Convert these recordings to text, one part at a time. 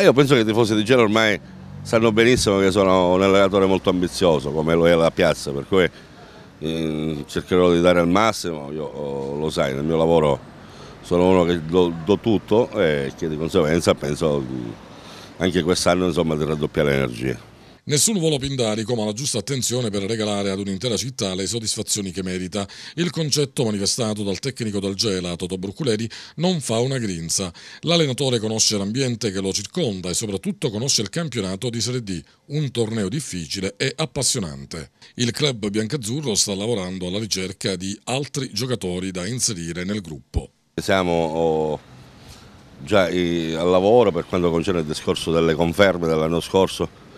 Ah, io penso che i tifosi di Gela ormai sanno benissimo che sono un allenatore molto ambizioso come lo è la piazza, per cui eh, cercherò di dare al massimo, io oh, lo sai, nel mio lavoro sono uno che do, do tutto e che di conseguenza penso anche quest'anno di raddoppiare l'energia. Nessun volo pindarico, ma la giusta attenzione per regalare ad un'intera città le soddisfazioni che merita. Il concetto manifestato dal tecnico del Gela, Toto Bruculeri, non fa una grinza. L'allenatore conosce l'ambiente che lo circonda e soprattutto conosce il campionato di Serie D, un torneo difficile e appassionante. Il club biancazzurro sta lavorando alla ricerca di altri giocatori da inserire nel gruppo. Siamo oh, già eh, al lavoro per quanto concerne il discorso delle conferme dell'anno scorso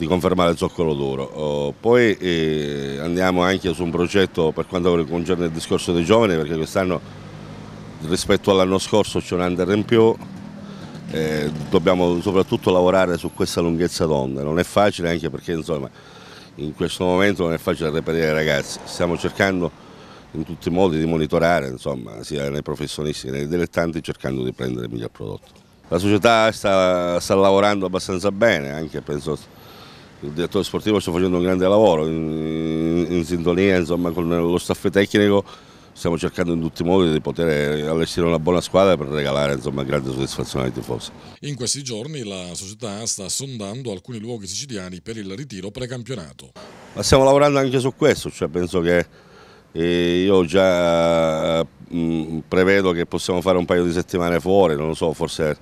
di confermare il zoccolo d'oro. Oh, poi eh, andiamo anche su un progetto per quanto concerne il discorso dei giovani, perché quest'anno rispetto all'anno scorso c'è un under in più, eh, dobbiamo soprattutto lavorare su questa lunghezza d'onda, non è facile anche perché insomma, in questo momento non è facile reperire i ragazzi, stiamo cercando in tutti i modi di monitorare, insomma, sia nei professionisti che nei dilettanti, cercando di prendere il miglior prodotto. La società sta, sta lavorando abbastanza bene, anche penso il direttore sportivo sta facendo un grande lavoro in, in, in sintonia insomma, con lo staff tecnico stiamo cercando in tutti i modi di poter allestire una buona squadra per regalare insomma, grande soddisfazione ai tifosi. In questi giorni la società sta sondando alcuni luoghi siciliani per il ritiro precampionato. Ma stiamo lavorando anche su questo, cioè penso che eh, io già eh, prevedo che possiamo fare un paio di settimane fuori, non lo so, forse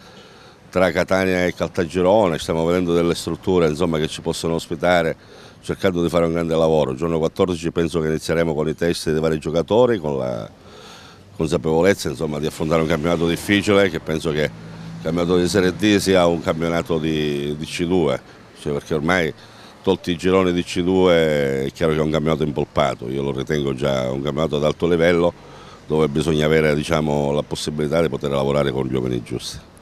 tra Catania e Caltagirone, stiamo vedendo delle strutture insomma, che ci possono ospitare cercando di fare un grande lavoro. Il giorno 14 penso che inizieremo con i test dei vari giocatori, con la consapevolezza insomma, di affrontare un campionato difficile che penso che il campionato di Serie D sia un campionato di, di C2, cioè perché ormai tolti i gironi di C2 è chiaro che è un campionato impolpato, io lo ritengo già un campionato ad alto livello dove bisogna avere diciamo, la possibilità di poter lavorare con gli uomini giusti.